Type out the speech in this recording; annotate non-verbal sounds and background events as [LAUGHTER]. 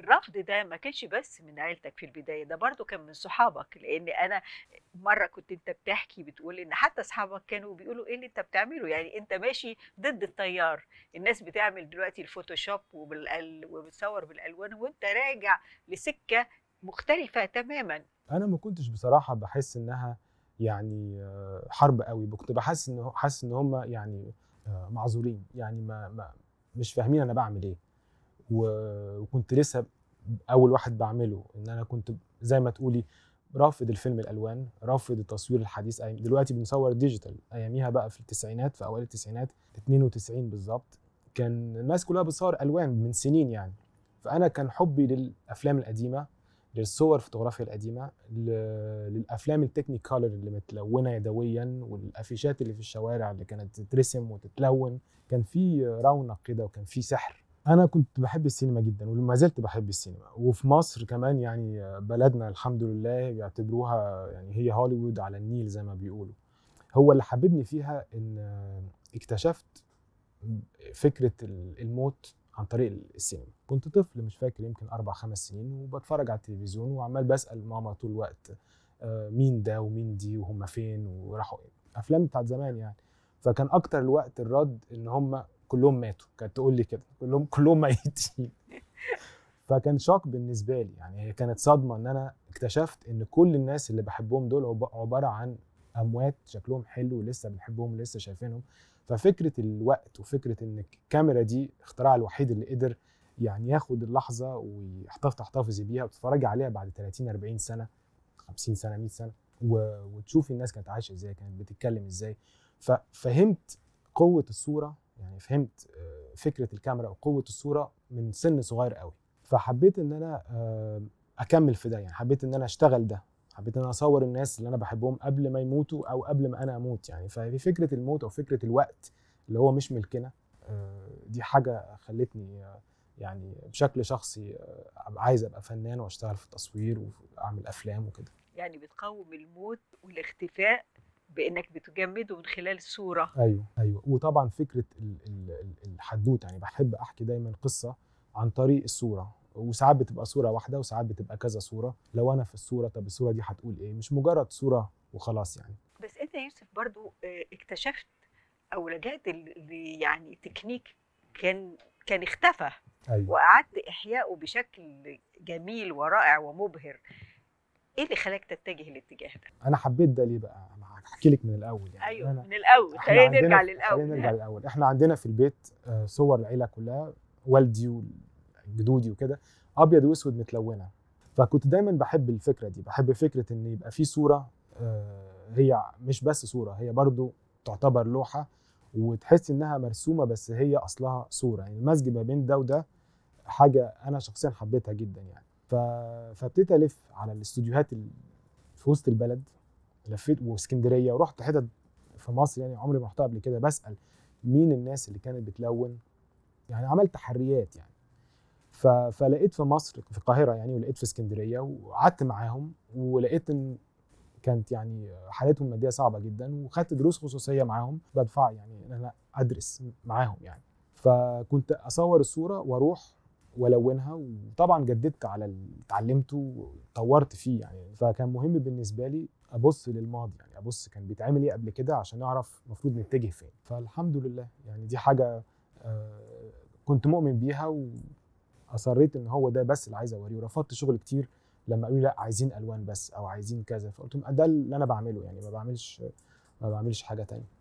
الرفض ده ما كانش بس من عيلتك في البدايه ده برضو كان من صحابك لان انا مره كنت انت بتحكي بتقول ان حتى اصحابك كانوا بيقولوا ايه اللي انت بتعمله يعني انت ماشي ضد التيار الناس بتعمل دلوقتي الفوتوشوب وبالأل... وبتصور بالالوان وانت راجع لسكه مختلفه تماما انا ما كنتش بصراحه بحس انها يعني آه، حرب قوي كنت بحس ان حاسس ان هم يعني آه، معذورين يعني ما, ما مش فاهمين انا بعمل ايه وكنت لسه اول واحد بعمله ان انا كنت زي ما تقولي رافض الفيلم الالوان رافض التصوير الحديث دلوقتي بنصور ديجيتال اياميها بقى في التسعينات في اوائل التسعينات 92 بالظبط كان الناس كلها بتصور الوان من سنين يعني فانا كان حبي للافلام القديمه للصور الفوتوغرافيا القديمه للافلام التكنيكالر اللي متلونه يدويا والافيشات اللي في الشوارع اللي كانت تترسم وتتلون كان في رونق كده وكان في سحر انا كنت بحب السينما جدا وما زلت بحب السينما وفي مصر كمان يعني بلدنا الحمد لله بيعتبروها يعني هي هوليوود على النيل زي ما بيقولوا هو اللي حببني فيها ان اكتشفت فكره الموت عن طريق السينما كنت طفل مش فاكر يمكن اربع خمس سنين وبتفرج على التلفزيون وعمال بسال ماما طول الوقت آه، مين ده ومين دي وهم فين وراحوا ايه افلام بتاعت زمان يعني فكان اكتر الوقت الرد ان هم كلهم ماتوا كانت تقول لي كده كلهم كلهم ميتين [LAUGHS] فكان شوك بالنسبه لي يعني هي كانت صدمه ان انا اكتشفت ان كل الناس اللي بحبهم دول عباره عن اموات شكلهم حلو ولسه بنحبهم ولسه شايفينهم ففكره الوقت وفكره ان الكاميرا دي اختراع الوحيد اللي قدر يعني ياخد اللحظه ويحتفظ تحتفظي بيها وتتفرجي عليها بعد 30 40 سنه 50 سنه 100 سنه وتشوفي الناس كانت عايشه ازاي كانت بتتكلم ازاي ففهمت قوه الصوره يعني فهمت آه، فكره الكاميرا وقوه الصوره من سن صغير قوي فحبيت ان انا آه، اكمل في ده يعني حبيت ان انا اشتغل ده حبيت ان انا اصور الناس اللي انا بحبهم قبل ما يموتوا او قبل ما انا اموت يعني ففي فكره الموت او فكره الوقت اللي هو مش ملكنا آه، دي حاجه خلتني يعني بشكل شخصي عايز ابقى فنان واشتغل في التصوير واعمل افلام وكده يعني بتقاوم الموت والاختفاء بانك بتجمده من خلال صوره ايوه ايوه وطبعا فكره الحدوته يعني بحب احكي دايما قصه عن طريق الصوره وساعات بتبقى صوره واحده وساعات بتبقى كذا صوره لو انا في الصوره طب الصوره دي هتقول ايه مش مجرد صوره وخلاص يعني بس انت يا يوسف برضو آه، اكتشفت او لجأت يعني تكنيك كان كان اختفى أيوة. وقعدت احيائه بشكل جميل ورائع ومبهر ايه اللي خلاك تتجه الاتجاه ده انا حبيت ده ليه بقى هحكي لك من الاول يعني ايوه أنا من الاول خلينا نرجع للاول خلينا نرجع للاول احنا عندنا في البيت آه، صور العيله كلها والدي وجدودي وكده ابيض واسود متلونه فكنت دايما بحب الفكره دي بحب فكره ان يبقى في صوره آه، هي مش بس صوره هي برضو تعتبر لوحه وتحس انها مرسومه بس هي اصلها صوره يعني المزج ما بين ده وده حاجه انا شخصيا حبيتها جدا يعني فابتديت الف على الاستوديوهات في وسط البلد لفيت واسكندريه ورحت حتت في مصر يعني عمري ما رحتها قبل كده بسال مين الناس اللي كانت بتلون يعني عملت تحريات يعني ف... فلقيت في مصر في القاهره يعني ولقيت في اسكندريه وقعدت معاهم ولقيت ان كانت يعني حالتهم الماديه صعبه جدا وخدت دروس خصوصيه معاهم بدفع يعني انا ادرس معاهم يعني فكنت اصور الصوره واروح والونها وطبعا جددت على اللي اتعلمته وطورت فيه يعني فكان مهم بالنسبه لي ابص للماضي يعني ابص كان بيتعمل ايه قبل كده عشان اعرف المفروض نتجه فين فالحمد لله يعني دي حاجه آه، كنت مؤمن بيها واصريت ان هو ده بس اللي عايز اوريه ورفضت شغل كتير لما قالوا لي لا عايزين الوان بس او عايزين كذا فقلت لهم ده اللي انا بعمله يعني ما بعملش ما بعملش حاجه تانية